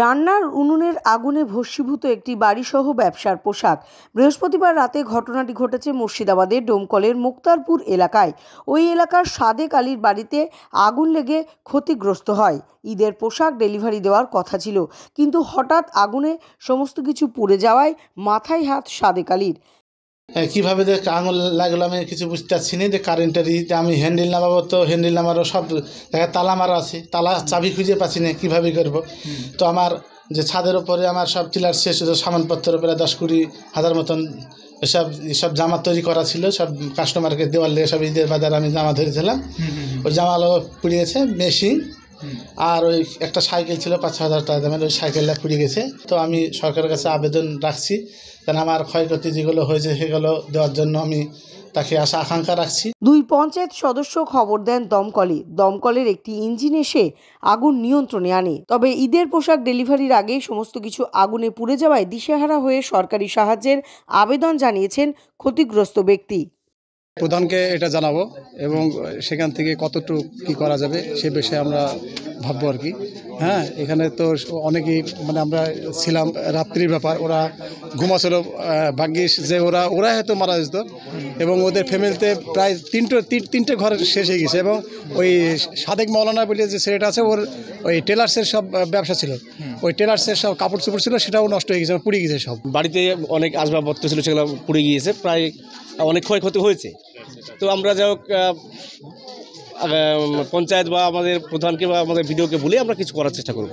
রান্নার উনুনের আগুনে ভস্মীভূত একটি বাড়িসহ ব্যবসার পোশাক বৃহস্পতিবার রাতে ঘটনাটি ঘটেছে মুর্শিদাবাদের ডোমকলের মুক্তারপুর এলাকায় ওই এলাকার সাদেক আলীর বাড়িতে আগুন লেগে ক্ষতিগ্রস্ত হয় ঈদের পোশাক ডেলিভারি দেওয়ার কথা ছিল কিন্তু হঠাৎ আগুনে সমস্ত কিছু পুড়ে যাওয়ায় মাথায় হাত সাদেক আলীর হ্যাঁ কীভাবে দেখ আঙুল লাগলো আমি কিছু বুঝতে পারছি না যে কারেন্টের ইটা আমি হ্যান্ডেল নামাবো তো হ্যান্ডেল নামারও সব দেখা তালা মারা আছে তালা চাবি খুঁজে পাচ্ছি না কীভাবে করবো তো আমার যে ছাদের ওপরে আমার সব টিলার শেষ হতো সামানপত্র প্রায় দশ কুড়ি হাজার মতন এসব সব জামা তৈরি করা ছিল সব কাস্টমারকে দেওয়ার সব ঈদের বাজার আমি জামা ধরেছিলাম ওই জামাগুলো পুড়িয়েছে মেশিন আর ওই একটা সাইকেল ছিল পাঁচ হাজার টাকা দামের ওই সাইকেলটা খুঁড়ে গেছে তো আমি সরকারের কাছে আবেদন রাখছি কারণ আমার ক্ষয়ক্ষতি যেগুলো হয়েছে সেগুলো দেওয়ার জন্য আমি তাকে আশা আকাঙ্ক্ষা রাখছি দুই পঞ্চায়েত সদস্য খবর দেন দমকলে দমকলের একটি ইঞ্জিন এসে আগুন নিয়ন্ত্রণে আনে তবে ঈদের পোশাক ডেলিভারির আগেই সমস্ত কিছু আগুনে পুড়ে যাওয়ায় দিশেহারা হয়ে সরকারি সাহায্যের আবেদন জানিয়েছেন ক্ষতিগ্রস্ত ব্যক্তি প্রধানকে এটা জানাবো এবং সেখান থেকে কতটুকু কি করা যাবে সে বিষয়ে আমরা ভাববো আর কি হ্যাঁ এখানে তো অনেকেই মানে আমরা ছিলাম রাত্রির ব্যাপার ওরা ঘুমাছিল ভাগ্যিস যে ওরা ওরা হয়তো মারা যেত এবং ওদের ফ্যামিলিতে প্রায় তিনটে তিনটে ঘর শেষ হয়ে গেছে এবং ওই সাদেক মৌলানা বলে যে ছেলেটা আছে ওর ওই টেলার্সের সব ব্যবসা ছিল ওই টেলার্সের সব কাপড় চোপড় ছিল সেটাও নষ্ট হয়ে গেছে পুড়ে গেছে সব বাড়িতে অনেক আসবাবপত্র ছিল সেগুলো পুড়ে গিয়েছে প্রায় অনেক ক্ষয়ক্ষতি হয়েছে তো আমরা যাই হোক পঞ্চায়েত বা আমাদের প্রধানকে বা আমাদের ভিডিওকে বলে আমরা কিছু করার চেষ্টা করব